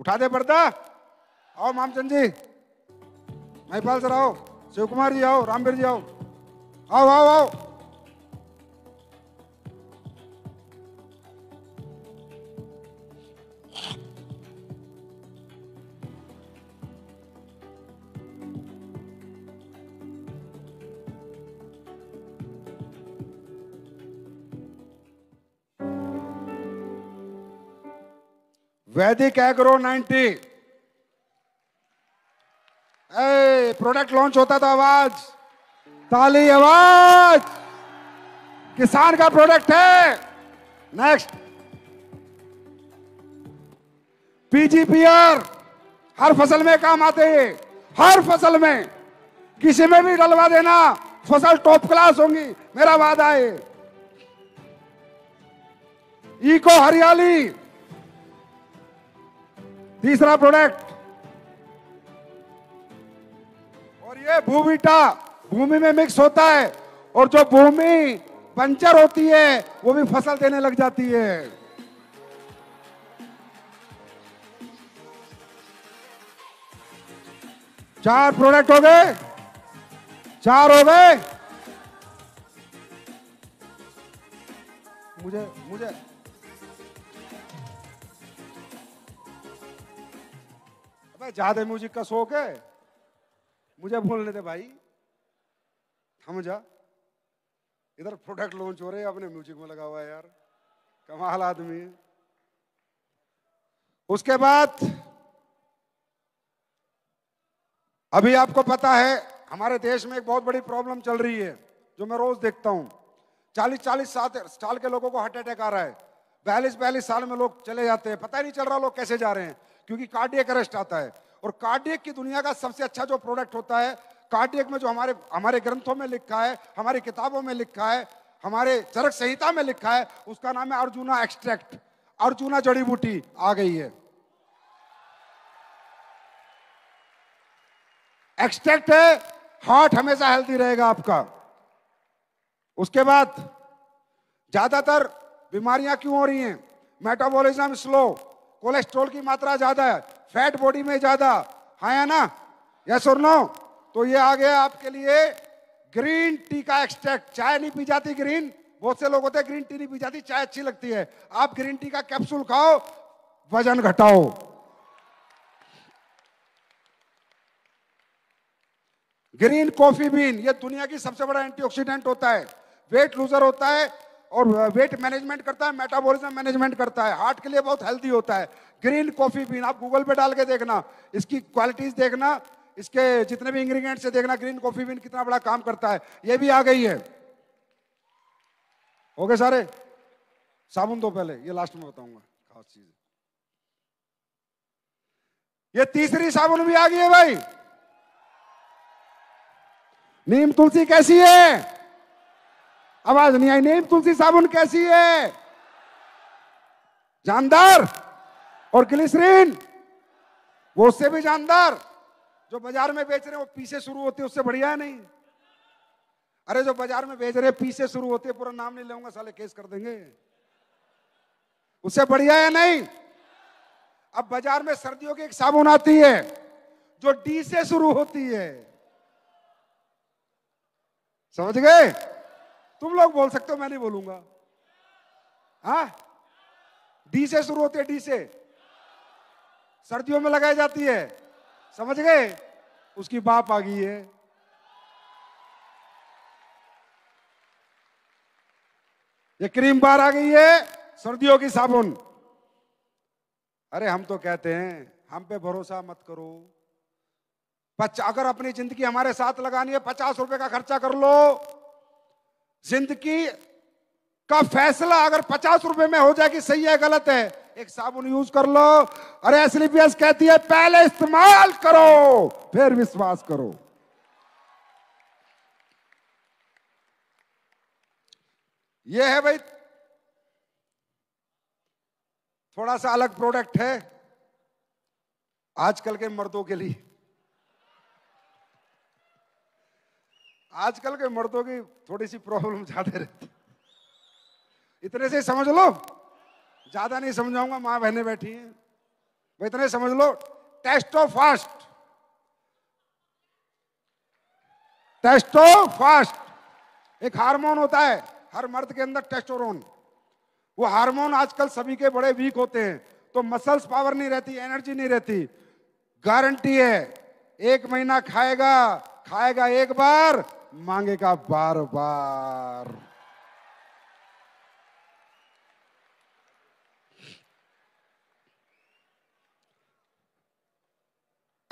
उठा दे पर्दा आओ मामचंद जी महिपाल सर आओ शिव कुमार जी आओ रामवीर जी आओ आओ आओ आओ वैदिक एग्रो 90 ए, प्रोडक्ट लॉन्च होता था आवाज ताली आवाज किसान का प्रोडक्ट है नेक्स्ट पीजीपीआर हर फसल में काम आते हैं हर फसल में किसी में भी डलवा देना फसल टॉप क्लास होंगी मेरा वादा है इको हरियाली तीसरा प्रोडक्ट और ये भूमिटा भूमि में मिक्स होता है और जो भूमि पंचर होती है वो भी फसल देने लग जाती है चार प्रोडक्ट हो गए चार हो गए मुझे मुझे अबे ज्यादा म्यूजिक का शौक है मुझे बोलने दे भाई थम जा इधर प्रोडक्ट लॉन्च हो रहे अपने म्यूजिक में लगा हुआ है यार कमाल आदमी उसके बाद अभी आपको पता है हमारे देश में एक बहुत बड़ी प्रॉब्लम चल रही है जो मैं रोज देखता हूं चालीस चालीस साल साल के लोगों को हार्ट अटैक आ रहा है बयालीस बयालीस साल में लोग चले जाते हैं पता ही नहीं चल रहा लोग कैसे जा रहे हैं क्योंकि कार्डियक अरेस्ट आता है और कार्डियक की दुनिया का सबसे अच्छा जो प्रोडक्ट होता है कार्डियक में जो हमारे हमारे ग्रंथों में लिखा है हमारी किताबों में लिखा है हमारे चरक संहिता में लिखा है उसका नाम है अर्जुना एक्सट्रैक्ट अर्जुना जड़ी बूटी आ गई है एक्सट्रैक्ट है हार्ट हमेशा हेल्थी रहेगा आपका उसके बाद ज्यादातर बीमारियां क्यों हो रही हैं मेटाबॉलिज्म स्लो कोलेस्ट्रॉल की मात्रा ज्यादा है फैट बॉडी में ज्यादा हाँ या ना यह सुन लो तो ये आ गया आपके लिए ग्रीन टी का एक्सट्रैक्ट चाय नहीं पी जाती ग्रीन बहुत से लोग होते हैं ग्रीन टी नहीं पी जाती चाय अच्छी लगती है आप ग्रीन टी का कैप्सूल खाओ वजन घटाओ ग्रीन कॉफी बीन ये दुनिया की सबसे बड़ा एंटीऑक्सीडेंट होता है वेट लूजर होता है और वेट मैनेजमेंट करता है मेटाबॉलिज्म मैनेजमेंट करता है हार्ट के लिए बहुत हेल्दी होता है ग्रीन कॉफी बीन आप गूगल पे डाल के देखना इसकी क्वालिटीज देखना इसके जितने भी इंग्रेडिएंट्स है देखना ग्रीन कॉफी बीन कितना बड़ा काम करता है ये भी आ गई है हो गए सारे साबुन दो पहले ये लास्ट में बताऊंगा खास चीज ये तीसरी साबुन भी आ गई है भाई नीम तुलसी कैसी है आवाज नहीं आई नहीं तुलसी साबुन कैसी है जानदार और ग्लिसरीन वो उससे भी जानदार जो बाजार में बेच रहे हैं वो पीसे शुरू होते उससे बढ़िया नहीं अरे जो बाजार में बेच रहे पीसे शुरू होते पूरा नाम नहीं लूंगा साले केस कर देंगे उससे बढ़िया है नहीं अब बाजार में सर्दियों की एक साबुन आती है जो डी से शुरू होती है समझ गए तुम लोग बोल सकते हो मैं नहीं बोलूंगा हा डी से शुरू होती है डी से सर्दियों में लगाई जाती है समझ गए उसकी बाप आ गई है ये क्रीम बार आ गई है सर्दियों की साबुन अरे हम तो कहते हैं हम पे भरोसा मत करो पच अगर अपनी जिंदगी हमारे साथ लगानी है पचास रुपए का खर्चा कर लो जिंदगी का फैसला अगर पचास रुपए में हो जाए कि सही है गलत है एक साबुन यूज कर लो अरे एसलीपीएस कहती है पहले इस्तेमाल करो फिर विश्वास करो ये है भाई थोड़ा सा अलग प्रोडक्ट है आजकल के मर्दों के लिए आजकल के मर्दों की थोड़ी सी प्रॉब्लम ज्यादा रहती इतने से समझ लो ज्यादा नहीं समझाऊंगा माँ बहने बैठी हैं वो इतने समझ लो टेस्टो फास्ट टेस्टो फास्ट एक हार्मोन होता है हर मर्द के अंदर टेस्टोरोन वो हार्मोन आजकल सभी के बड़े वीक होते हैं तो मसल्स पावर नहीं रहती एनर्जी नहीं रहती गारंटी है एक महीना खाएगा खाएगा एक बार मांगेगा बार बार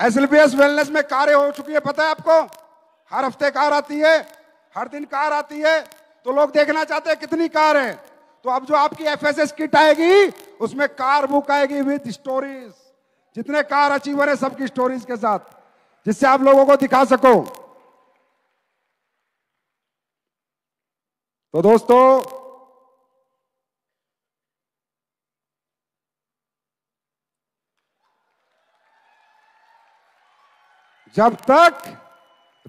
एस वेलनेस में कार्य हो चुकी है पता है आपको हर हफ्ते कार आती है हर दिन कार आती है तो लोग देखना चाहते हैं कितनी कार है तो अब जो आपकी एफएसएस किट आएगी उसमें कार बुक आएगी विद स्टोरीज जितने कार अचीवर है सबकी स्टोरीज के साथ जिससे आप लोगों को दिखा सको तो दोस्तों जब तक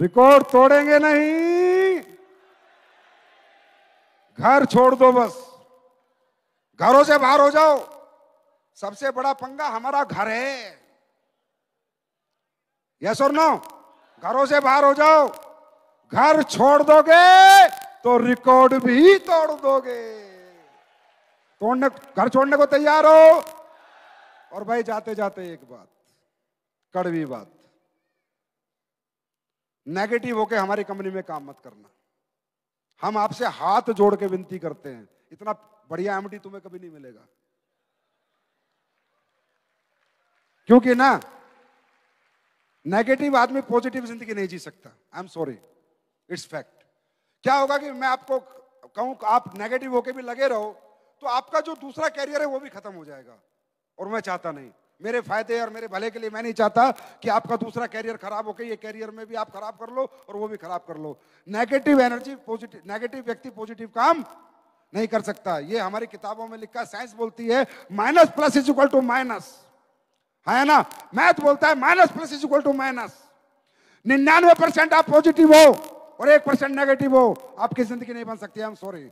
रिकॉर्ड तोड़ेंगे नहीं घर छोड़ दो बस घरों से बाहर हो जाओ सबसे बड़ा पंगा हमारा घर है यस और नो घरों से बाहर हो जाओ घर छोड़ दोगे तो रिकॉर्ड भी तोड़ दोगे तोड़ने घर छोड़ने को तैयार हो और भाई जाते जाते एक बात कड़वी बात नेगेटिव होके हमारी कंपनी में काम मत करना हम आपसे हाथ जोड़ के विनती करते हैं इतना बढ़िया एमडी तुम्हें कभी नहीं मिलेगा क्योंकि ना नेगेटिव आदमी पॉजिटिव जिंदगी नहीं जी सकता I am sorry it's fact क्या होगा कि मैं आपको कहूँ आप नेगेटिव होके भी लगे रहो तो आपका जो दूसरा कैरियर है वो भी खत्म हो जाएगा और मैं चाहता नहीं मेरे फायदे और मेरे भले के लिए मैं नहीं चाहता कि आपका दूसरा कैरियर खराब हो ये कैरियर में भी आप खराब कर लो और वो भी खराब कर लो नेगेटिव एनर्जी पॉजिटिव नेगेटिव व्यक्ति पॉजिटिव काम नहीं कर सकता ये हमारी किताबों में लिखा साइंस बोलती है minus plus is equal to minus है ना मैथ बोलता है minus plus is equal to minus निन्यानवे परसेंट आप पॉजिटिव हो और एक परसेंट नेगेटिव हो आपकी जिंदगी नहीं बन सकती sorry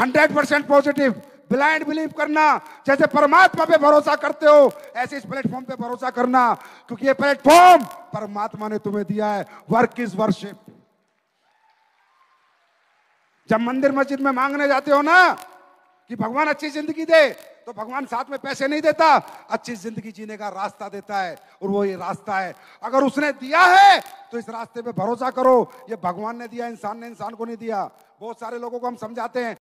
hundred percent positive blind believe करना जैसे परमात्मा पे भरोसा करते हो ऐसे इस प्लेटफॉर्म पे भरोसा करना क्योंकि ये प्लेटफॉर्म परमात्मा ने तुम्हें दिया है वर्क इज वर्शिप जब मंदिर मस्जिद में मांगने जाते हो ना कि भगवान अच्छी जिंदगी दे तो भगवान साथ में पैसे नहीं देता अच्छी जिंदगी जीने का रास्ता देता है और वो ये रास्ता है अगर उसने दिया है तो इस रास्ते पे भरोसा करो ये भगवान ने दिया इंसान ने इंसान को नहीं दिया बहुत सारे लोगों को हम समझाते हैं